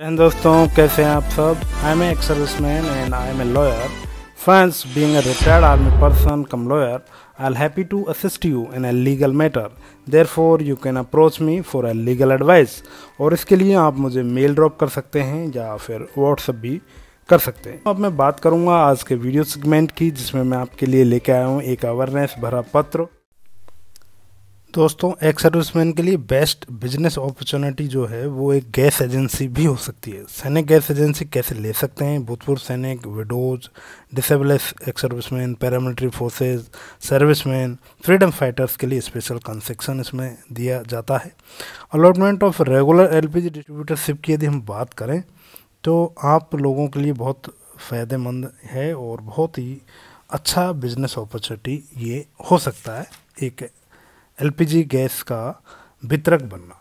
And दोस्तों कैसे हैं आप सब I am ex serviceman and I am a lawyer friends being retired army person cum lawyer I'll happy to assist you in a legal matter therefore you can approach me for a legal advice और इसके लिए आप मुझे mail drop कर सकते हैं या फिर व्हाट्सअप भी कर सकते हैं अब मैं बात करूंगा आज के वीडियो सेगमेंट की जिसमें मैं आपके लिए लेके आया हूँ एक अवेयरनेस भरा पत्र दोस्तों एक सर्विसमैन के लिए बेस्ट बिजनेस अपॉर्चुनिटी जो है वो एक गैस एजेंसी भी हो सकती है सैनिक गैस एजेंसी कैसे ले सकते हैं भूतपूर्व सैनिक widows disable ex serviceman paramilitary forces serviceman freedom fighters के लिए स्पेशल कंसेक्शन इसमें दिया जाता है allotment of regular L distributorship की यदि हम बात करें तो आप लोगों के लिए बहुत फ़ायदेमंद है और बहुत ही अच्छा बिजनेस अपॉर्चुनिटी ये हो सकता है एक एलपीजी गैस का वितरक बनना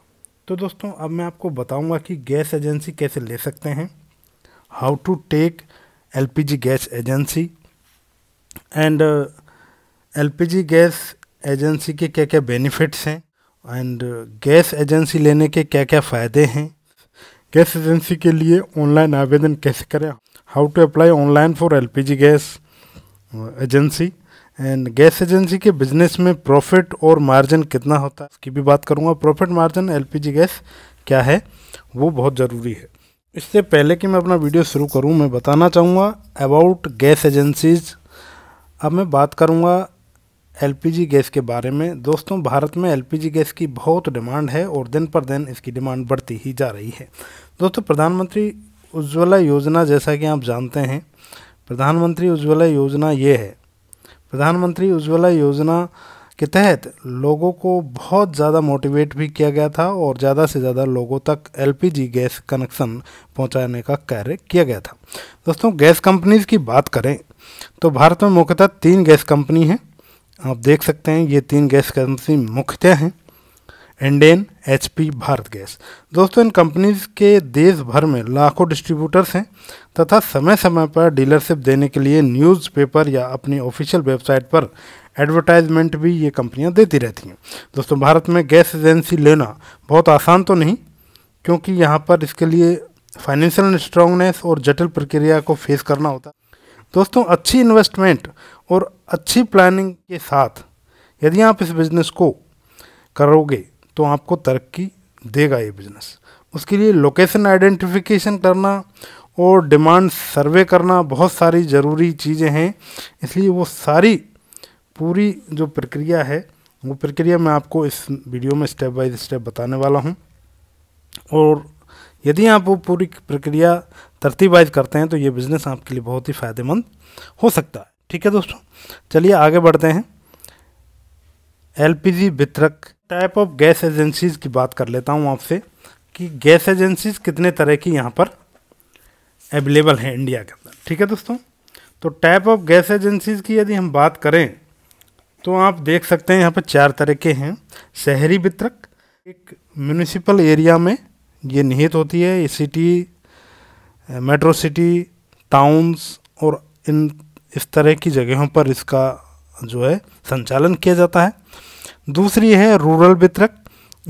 तो दोस्तों अब मैं आपको बताऊंगा कि गैस एजेंसी कैसे ले सकते हैं how to take LPG gas agency and uh, LPG gas agency के क्या क्या बेनिफिट्स हैं एंड uh, गैस एजेंसी लेने के क्या क्या फ़ायदे हैं गैस एजेंसी के लिए ऑनलाइन आवेदन कैसे करें how to apply online for LPG gas uh, agency and gas agency के बिजनेस में प्रॉफिट और मार्जिन कितना होता है उसकी भी बात करूँगा प्रॉफिट मार्जिन एलपीजी गैस क्या है वो बहुत ज़रूरी है इससे पहले कि मैं अपना वीडियो शुरू करूँ मैं बताना चाहूँगा अबाउट गैस एजेंसीज अब मैं बात करूँगा एल गैस के बारे में दोस्तों भारत में एल गैस की बहुत डिमांड है और दिन पर दिन इसकी डिमांड बढ़ती ही जा रही है दोस्तों प्रधानमंत्री उज्ज्वला योजना जैसा कि आप जानते हैं प्रधानमंत्री उज्ज्वला योजना ये है प्रधानमंत्री उज्ज्वला योजना के तहत लोगों को बहुत ज़्यादा मोटिवेट भी किया गया था और ज़्यादा से ज़्यादा लोगों तक एलपीजी गैस कनेक्शन पहुंचाने का कार्य किया गया था दोस्तों गैस कंपनीज की बात करें तो भारत में मुख्यतः तीन गैस कंपनी हैं आप देख सकते हैं ये तीन गैस कंपनी मुख्यतः हैं इंडेन पी भारत गैस दोस्तों इन कंपनीज के देश भर में लाखों डिस्ट्रीब्यूटर्स हैं तथा समय समय पर डीलरशिप देने के लिए न्यूज़पेपर या अपनी ऑफिशियल वेबसाइट पर एडवर्टाइजमेंट भी ये कंपनियां देती रहती हैं दोस्तों भारत में गैस एजेंसी लेना बहुत आसान तो नहीं क्योंकि यहाँ पर इसके लिए फाइनेंशियल स्ट्रांगनेस और जटिल प्रक्रिया को फेस करना होता है दोस्तों अच्छी इन्वेस्टमेंट और अच्छी प्लानिंग के साथ यदि आप इस बिज़नेस को करोगे तो आपको तरक्की देगा ये बिज़नेस उसके लिए लोकेशन आइडेंटिफिकेशन करना और डिमांड सर्वे करना बहुत सारी ज़रूरी चीज़ें हैं इसलिए वो सारी पूरी जो प्रक्रिया है वो प्रक्रिया मैं आपको इस वीडियो में स्टेप बाय स्टेप बताने वाला हूँ और यदि आप वो पूरी प्रक्रिया तरतीबाइज करते हैं तो ये बिज़नेस आपके लिए बहुत ही फ़ायदेमंद हो सकता है ठीक है दोस्तों चलिए आगे बढ़ते हैं एलपीजी वितरक टाइप ऑफ गैस एजेंसीज़ की बात कर लेता हूँ आपसे कि गैस एजेंसीज़ कितने तरह की यहाँ पर अवेलेबल हैं इंडिया के अंदर ठीक है दोस्तों तो टाइप ऑफ गैस एजेंसीज़ की यदि हम बात करें तो आप देख सकते हैं यहाँ पर चार तरह के हैं शहरी वितरक एक म्यूनिसिपल एरिया में ये निहित होती है ये सिटी मेट्रो सिटी टाउन्स और इन इस तरह की जगहों पर इसका जो है संचालन किया जाता है दूसरी है रूरल वितरक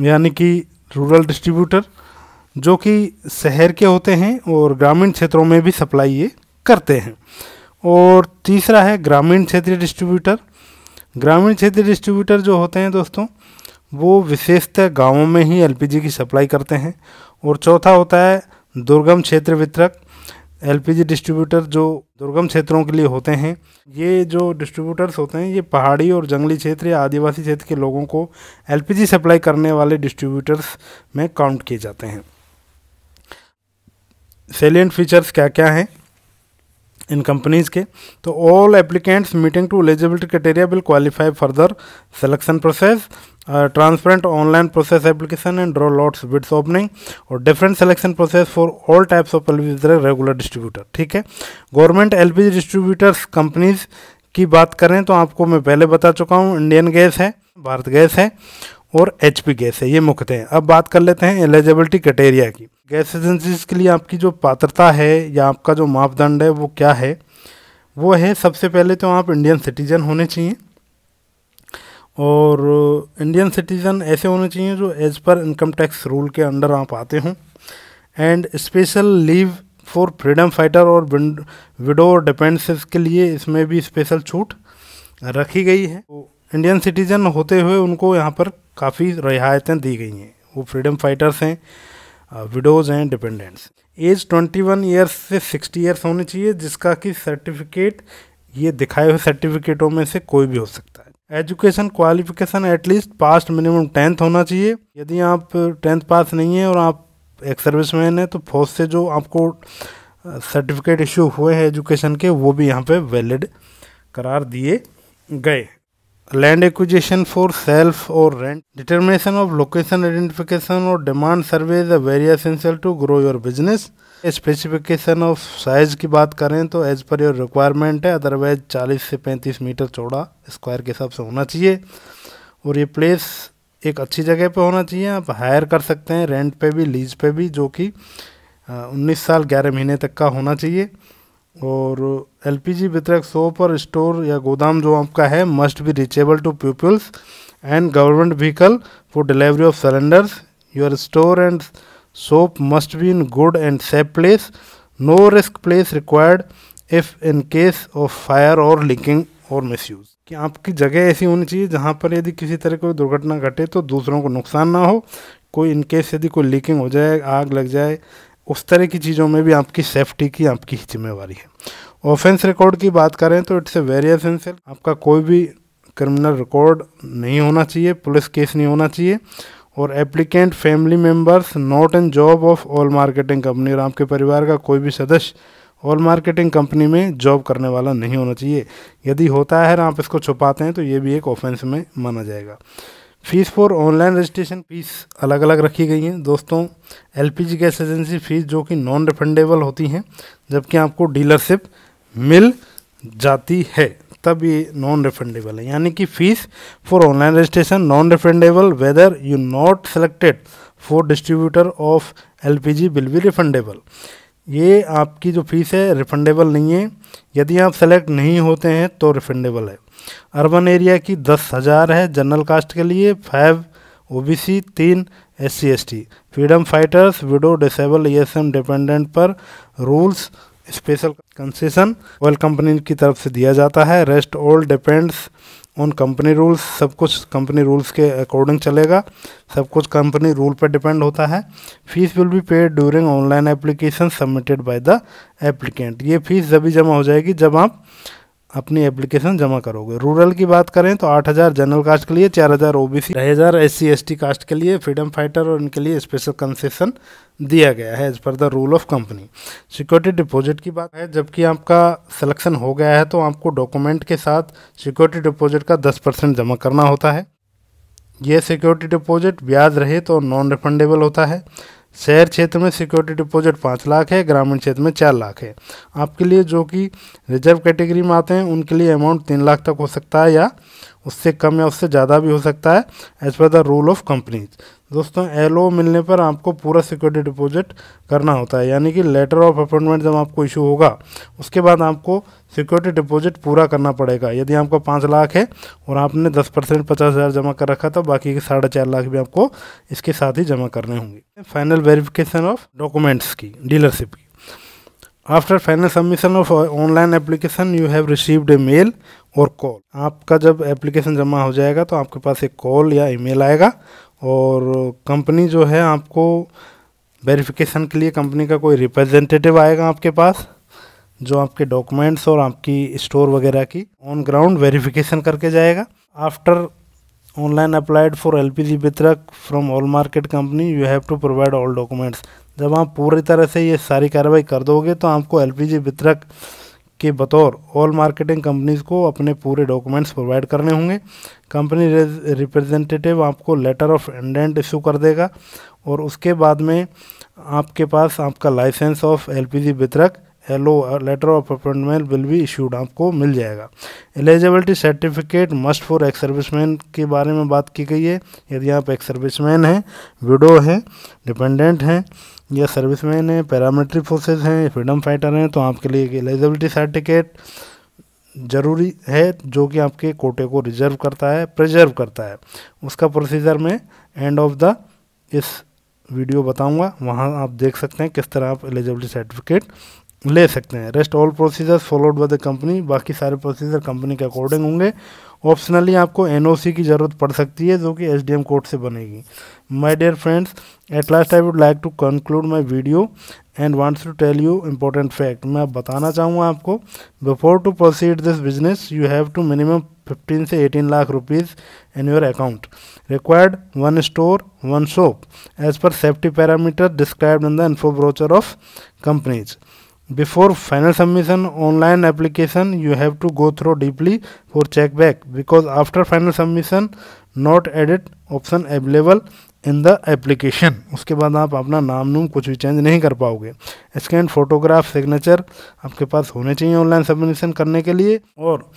यानी कि रूरल डिस्ट्रीब्यूटर जो कि शहर के होते हैं और ग्रामीण क्षेत्रों में भी सप्लाई ये करते हैं और तीसरा है ग्रामीण क्षेत्रीय डिस्ट्रीब्यूटर ग्रामीण क्षेत्रीय डिस्ट्रीब्यूटर जो होते हैं दोस्तों वो विशेषतः गांवों में ही एलपीजी की सप्लाई करते हैं और चौथा होता है दुर्गम क्षेत्र वितरक एलपीजी डिस्ट्रीब्यूटर जो दुर्गम क्षेत्रों के लिए होते हैं ये जो डिस्ट्रीब्यूटर्स होते हैं ये पहाड़ी और जंगली क्षेत्र या आदिवासी क्षेत्र के लोगों को एलपीजी सप्लाई करने वाले डिस्ट्रीब्यूटर्स में काउंट किए जाते हैं सेलियंट फीचर्स क्या क्या हैं इन कंपनीज़ के तो all applicants meeting to eligibility criteria will qualify further selection process transparent online process application and draw lots bids opening और different selection process for all types of L regular distributor ठीक है government LPG distributors companies की बात करें तो आपको मैं पहले बता चुका हूँ इंडियन गैस है भारत गैस है और एच गैस है ये मुख्य हैं अब बात कर लेते हैं एलिजिबिलिटी क्राइटेरिया की गैस एजेंसीज के लिए आपकी जो पात्रता है या आपका जो मापदंड है वो क्या है वो है सबसे पहले तो आप इंडियन सिटीजन होने चाहिए और इंडियन सिटीज़न ऐसे होने चाहिए जो as per income tax rule के अंडर आप आते हों and special leave for freedom fighter और विडो और डिपेंडस के लिए इसमें भी स्पेशल छूट रखी गई है तो इंडियन सिटीज़न होते हुए उनको यहाँ पर काफ़ी रियायतें दी गई हैं वो फ्रीडम फाइटर्स हैं विडोज़ हैं डिपेंडेंट्स एज 21 ईयर्स से 60 ईयर्स होने चाहिए जिसका कि सर्टिफिकेट ये दिखाए हुए सर्टिफिकेटों में से कोई भी हो सकता है education qualification at least past minimum tenth होना चाहिए यदि आप टेंथ पास नहीं है और आप एक सर्विस मैन है तो फौज से जो आपको सर्टिफिकेट इशू हुए हैं एजुकेशन के वो भी यहाँ पे वैलिड करार दिए गए लैंड एक्विजिशन फॉर सेल्फ और rent determination of location identification और demand a very essential to grow your business specification of size की बात करें तो एज़ पर योर रिक्वायरमेंट है अदरवाइज 40 से 35 मीटर चौड़ा स्क्वायर के हिसाब से होना चाहिए और ये प्लेस एक अच्छी जगह पे होना चाहिए आप हायर कर सकते हैं रेंट पे भी लीज पे भी जो कि 19 साल 11 महीने तक का होना चाहिए और एल पी जी वितरक शॉप और स्टोर या गोदाम जो आपका है must be reachable to peoples and government vehicle for delivery of cylinders your store and Soap must be in good and safe place. No risk place required if in case of fire or leaking और misuse कि आपकी जगह ऐसी होनी चाहिए जहाँ पर यदि किसी तरह कोई दुर्घटना घटे तो दूसरों को नुकसान ना हो कोई इनकेस यदि कोई लीकिंग हो जाए आग लग जाए उस तरह की चीज़ों में भी आपकी सेफ्टी की आपकी जिम्मेवारी है ऑफेंस रिकॉर्ड की बात करें तो इट्स ए वेरी असेंशियल आपका कोई भी क्रिमिनल रिकॉर्ड नहीं होना चाहिए पुलिस केस नहीं होना चाहिए और applicant family members not an job of all marketing company और आपके परिवार का कोई भी सदस्य ऑल मार्केटिंग कंपनी में जॉब करने वाला नहीं होना चाहिए यदि होता है आप इसको छुपाते हैं तो ये भी एक ऑफेंस में माना जाएगा fees for online registration fees अलग अलग रखी गई हैं दोस्तों एलपीजी गैस एजेंसी फ़ीस जो कि नॉन रिफंडेबल होती हैं जबकि आपको डीलरशिप मिल जाती है तब ये नॉन रिफंडेबल है यानी कि fees for online registration non refundable whether you not selected for distributor of G will be refundable ये आपकी जो फीस है रिफंडेबल नहीं है यदि आप सेलेक्ट नहीं होते हैं तो रिफंडेबल है अर्बन एरिया की दस हज़ार है जनरल कास्ट के लिए फाइव ओबीसी तीन S C S T freedom fighters widow disable E S M dependent per rules special concession oil company की तरफ से दिया जाता है rest all depends on company rules सब कुछ कंपनी रूल्स के अकॉर्डिंग चलेगा सब कुछ कंपनी रूल पर डिपेंड होता है fees will be paid during online application submitted by the applicant ये फीस जब जमा हो जाएगी जब आप अपनी एप्लीकेशन जमा करोगे रूरल की बात करें तो 8000 जनरल कास्ट के लिए 4000 ओबीसी 2000 एससी एसटी कास्ट के लिए फ्रीडम फाइटर और इनके लिए स्पेशल कंसेशन दिया गया है as per the rule of company security deposit की बात है जबकि आपका सिलेक्शन हो गया है तो आपको डॉक्यूमेंट के साथ सिक्योरिटी डिपॉजिट का दस परसेंट जमा करना होता है यह सिक्योरिटी डिपॉजिट ब्याज रहित तो और नॉन रिफंडेबल होता है शहर क्षेत्र में सिक्योरिटी डिपॉजिट पाँच लाख है ग्रामीण क्षेत्र में चार लाख है आपके लिए जो कि रिजर्व कैटेगरी में आते हैं उनके लिए अमाउंट तीन लाख तक हो सकता है या उससे कम या उससे ज़्यादा भी हो सकता है as per the rule of companies दोस्तों एल मिलने पर आपको पूरा सिक्योरिटी डिपॉजिट करना होता है यानी कि लेटर ऑफ अपॉइंटमेंट जब आपको इशू होगा उसके बाद आपको सिक्योरिटी डिपॉजिट पूरा करना पड़ेगा यदि आपका पाँच लाख है और आपने दस परसेंट पचास हज़ार जमा कर रखा था बाकी के साढ़े चार लाख भी आपको इसके साथ ही जमा करने होंगे फाइनल वेरिफिकेशन ऑफ डॉक्यूमेंट्स की डीलरशिप की after final submission of online application you have received a mail और कॉल आपका जब एप्लीकेशन जमा हो जाएगा तो आपके पास एक कॉल या ईमेल आएगा और कंपनी जो है आपको वेरिफिकेशन के लिए कंपनी का कोई रिप्रेजेंटेटिव आएगा आपके पास जो आपके डॉक्यूमेंट्स और आपकी स्टोर वगैरह की ऑन ग्राउंड वेरिफिकेशन करके जाएगा after online applied for L P G वितरक from all market company you have to provide all documents जब आप पूरी तरह से ये सारी कार्रवाई कर दोगे तो आपको एल वितरक के बतौर ऑल मार्केटिंग कंपनीज को अपने पूरे डॉक्यूमेंट्स प्रोवाइड करने होंगे कंपनी रिप्रेजेंटेटिव आपको लेटर ऑफ इंडेंट इशू कर देगा और उसके बाद में आपके पास आपका लाइसेंस ऑफ एल वितरक एलो letter of appointment will be issued आपको मिल जाएगा eligibility certificate must for ex serviceman के बारे में बात की गई है यदि आप एक्स सर्विसमैन हैं विडो हैं डिपेंडेंट हैं या सर्विसमैन है पैरामिलिट्री फोर्सेज हैं फ्रीडम फाइटर हैं तो आपके लिए एक एलिजिबिलिटी सर्टिफिकेट ज़रूरी है जो कि आपके कोटे को रिजर्व करता है प्रिजर्व करता है उसका प्रोसीजर मैं एंड ऑफ द इस वीडियो बताऊंगा वहाँ आप देख सकते हैं किस तरह आप एलिजिबिलिटी सर्टिफिकेट ले सकते हैं rest all procedure followed by the company बाकी सारे प्रोसीजर कंपनी के अकॉर्डिंग होंगे ऑप्शनली आपको एनओसी की ज़रूरत पड़ सकती है जो कि एसडीएम कोड से बनेगी my dear friends at last I would like to conclude my video and wants to tell you important fact मैं बताना चाहूँगा आपको before to proceed this business you have to minimum fifteen से eighteen lakh rupees in your account required one store one shop as per safety parameter described in the info brochure of companies before final submission online application you have to go through deeply for check back because after final submission not edit option available in the application उसके बाद आप अपना नाम नूम कुछ भी change नहीं कर पाओगे स्कैन फोटोग्राफ सिग्नेचर आपके पास होने चाहिए ऑनलाइन सबमिशन करने के लिए और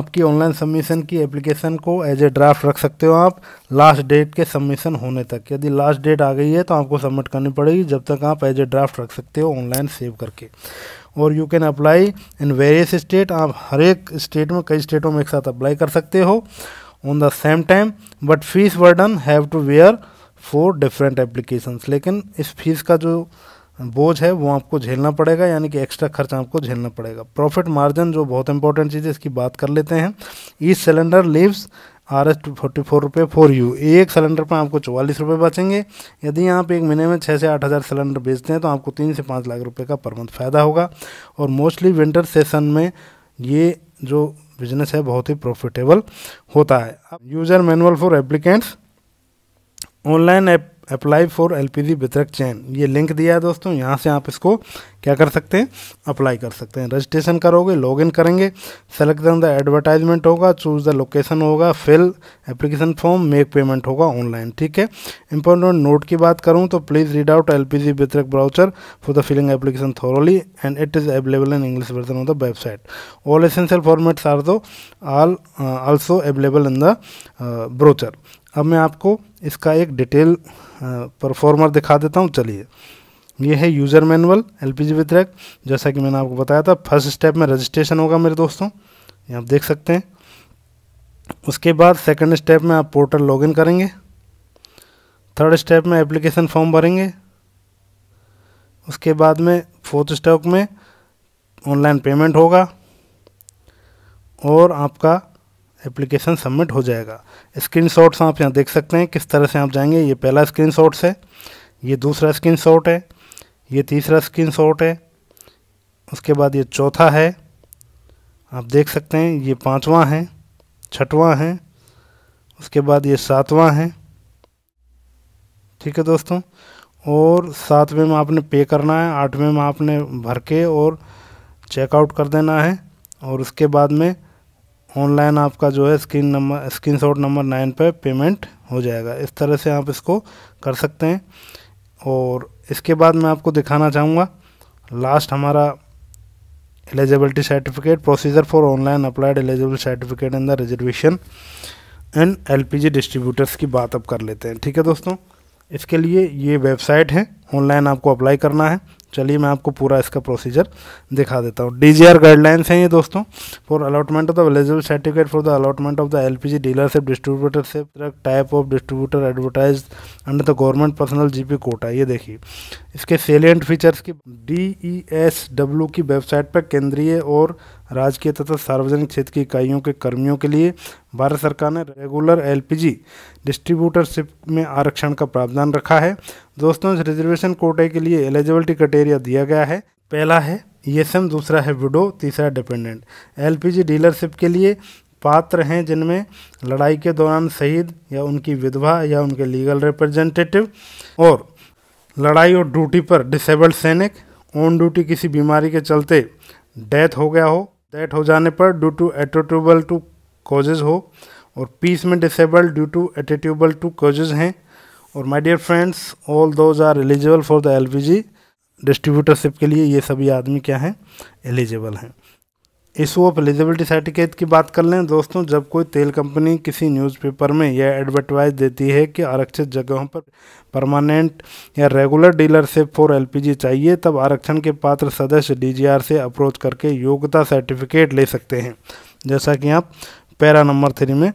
आपकी ऑनलाइन सबमिशन की एप्लीकेशन को एज ए ड्राफ्ट रख सकते हो आप लास्ट डेट के सबमिशन होने तक यदि लास्ट डेट आ गई है तो आपको सबमिट करनी पड़ेगी जब तक आप एज ए ड्राफ्ट रख सकते हो ऑनलाइन सेव करके और you can apply in various state आप हर एक स्टेट में कई स्टेटों में एक साथ अप्लाई कर सकते हो on the same time but fees burden have to bear four different applications लेकिन इस फीस का जो बोझ है वो आपको झेलना पड़ेगा यानी कि एक्स्ट्रा खर्च आपको झेलना पड़ेगा प्रॉफिट मार्जिन जो बहुत इंपॉर्टेंट चीज़ है इसकी बात कर लेते हैं ई cylinder lives are as two forty four रुपये फोर यू एक सिलेंडर पर आपको चौवालीस रुपये बचेंगे यदि आप एक महीने में छः से आठ हज़ार सिलेंडर बेचते हैं तो आपको तीन से पाँच लाख रुपये का पर मंथ फ़ायदा होगा और मोस्टली विंटर सेशन में ये जो बिजनेस है बहुत ही प्रॉफिटेबल होता है user manual for applicants online apply for L P G वितरक चयन ये लिंक दिया है दोस्तों यहाँ से आप इसको क्या कर सकते हैं अप्लाई कर सकते हैं रजिस्ट्रेशन करोगे लॉगिन करेंगे सेलेक्ट द एडवर्टाइजमेंट होगा चूज द लोकेशन होगा fill application form make payment होगा ऑनलाइन ठीक है इंपॉर्टेंट नोट की बात करूँ तो please read out L P G वितरक brochure for the filling application thoroughly and it is available in English version of the website all essential formats are दो all also available in the brochure अब मैं आपको इसका एक detail performer दिखा देता हूँ चलिए ये है user manual L P G जैसा कि मैंने आपको बताया था फर्स्ट स्टेप में रजिस्ट्रेशन होगा मेरे दोस्तों ये आप देख सकते हैं उसके बाद सेकंड स्टेप में आप पोर्टल लॉगिन करेंगे थर्ड स्टेप में एप्लीकेशन फॉर्म भरेंगे उसके बाद में फोर्थ स्टेप में ऑनलाइन पेमेंट होगा और आपका एप्लीकेशन सबमिट हो जाएगा स्क्रीन आप यहाँ देख सकते हैं किस तरह से आप जाएंगे ये पहला स्क्रीन है ये दूसरा स्क्रीन है ये तीसरा स्क्रीन है उसके बाद ये चौथा है आप देख सकते हैं ये पाँचवा है छठवा है उसके बाद ये सातवां है ठीक है दोस्तों और सातवें में आपने पे करना है आठवें में आपने भर के और चेकआउट कर देना है और उसके बाद में ऑनलाइन आपका जो है screen number screen shot number nine पे पेमेंट हो जाएगा इस तरह से आप इसको कर सकते हैं और इसके बाद मैं आपको दिखाना चाहूँगा लास्ट हमारा eligibility certificate procedure for online applied eligible certificate in the reservation and LPG distributors की बात अब कर लेते हैं ठीक है दोस्तों इसके लिए ये वेबसाइट है ऑनलाइन आपको अप्लाई करना है चलिए मैं आपको पूरा इसका प्रोसीजर दिखा देता हूँ डी गाइडलाइंस हैं ये दोस्तों for allotment of the eligible certificate for the allotment of the L P G dealership distributorship type of distributor advertise under the government personal G P quota ये देखिए इसके सेलियंट फीचर्स की D E S W की website पर केंद्रीय और राजकीय तथा सार्वजनिक क्षेत्र की इकाइयों के कर्मियों के लिए भारत सरकार ने रेगुलर एलपीजी डिस्ट्रीब्यूटरशिप में आरक्षण का प्रावधान रखा है दोस्तों इस रिजर्वेशन कोटे के लिए एलिजिबिलिटी क्राइटेरिया दिया गया है पहला है ई दूसरा है विडो तीसरा डिपेंडेंट एल डीलरशिप के लिए पात्र हैं जिनमें लड़ाई के दौरान शहीद या उनकी विधवा या उनके लीगल रिप्रेजेंटेटिव और लड़ाई और ड्यूटी पर डिसेबल्ड सैनिक ऑन ड्यूटी किसी बीमारी के चलते डेथ हो गया हो दैट हो जाने पर due to attributable to causes हो और पीस में disable due to attributable to causes हैं और my dear friends all those are eligible for the LPG distributorship के लिए ये सभी आदमी क्या हैं एलिजिबल हैं इशू ऑफ एलिजिबिलिटी सर्टिफिकेट की बात कर लें दोस्तों जब कोई तेल कंपनी किसी न्यूज़पेपर में यह एडवर्टाइज देती है कि आरक्षित जगहों पर परमानेंट या रेगुलर डीलरशिप फॉर एलपीजी चाहिए तब आरक्षण के पात्र सदस्य डीजीआर से अप्रोच करके योग्यता सर्टिफिकेट ले सकते हैं जैसा कि आप पैरा नंबर थ्री में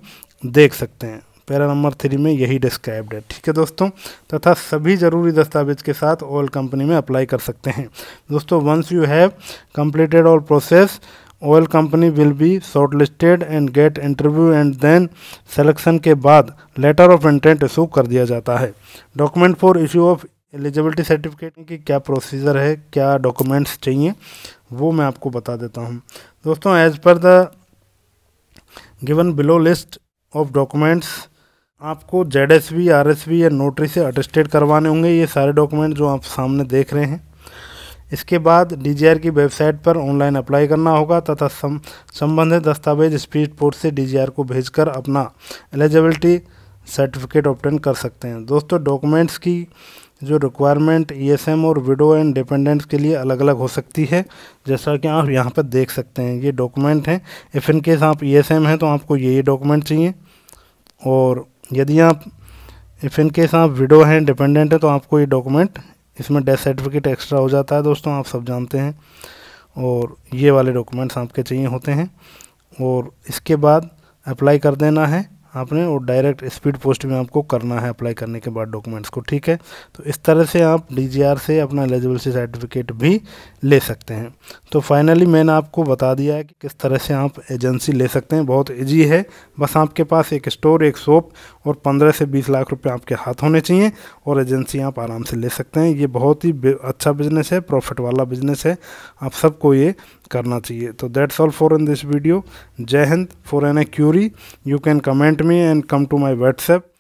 देख सकते हैं पैरा नंबर थ्री में यही डिस्क्राइब्ड है ठीक है दोस्तों तथा सभी ज़रूरी दस्तावेज के साथ ऑल कंपनी में अप्लाई कर सकते हैं दोस्तों once you have completed all process oil company will be shortlisted and get interview and then selection के बाद लेटर ऑफ इंटेंट इशू कर दिया जाता है document for issue of eligibility certificate की क्या प्रोसीजर है क्या डॉक्यूमेंट्स चाहिए वो मैं आपको बता देता हूँ दोस्तों as per the given below list of documents आपको Z S B R S B या नोटरी से अटेस्टेड करवाने होंगे ये सारे डॉक्यूमेंट जो आप सामने देख रहे हैं इसके बाद डी की वेबसाइट पर ऑनलाइन अप्लाई करना होगा तथा संबंधित दस्तावेज स्पीड पोर्ट से डी को भेजकर अपना एलिजिबिलिटी सर्टिफिकेट ऑप्टेन कर सकते हैं दोस्तों डॉक्यूमेंट्स की जो रिक्वायरमेंट ईएसएम e और विडो एंड डिपेंडेंट्स के लिए अलग अलग हो सकती है जैसा कि आप यहाँ पर देख सकते हैं ये डॉक्यूमेंट हैं इफ़ इन केस आप ईएसएम e हैं तो आपको ये ये डॉक्यूमेंट चाहिए और यदि आप इफ़ इन केस आप विडो हैं डिपेंडेंट हैं तो आपको ये डॉक्यूमेंट इसमें डेथ सर्टिफिकेट एक्स्ट्रा हो जाता है दोस्तों आप सब जानते हैं और ये वाले डॉक्यूमेंट्स आपके चाहिए होते हैं और इसके बाद अप्लाई कर देना है आपने और डायरेक्ट स्पीड पोस्ट में आपको करना है अप्लाई करने के बाद डॉक्यूमेंट्स को ठीक है तो इस तरह से आप डीजीआर से अपना एलिजिबिलिटी सर्टिफिकेट भी ले सकते हैं तो फाइनली मैंने आपको बता दिया है कि किस तरह से आप एजेंसी ले सकते हैं बहुत ईजी है बस आपके पास एक स्टोर एक शॉप और पंद्रह से बीस लाख रुपये आपके हाथ होने चाहिए और एजेंसी आप आराम से ले सकते हैं ये बहुत ही अच्छा बिजनेस है प्रॉफिट वाला बिजनेस है आप सबको ये करना चाहिए तो that's all for in this video जय हिंद for an a query you can comment me and come to my WhatsApp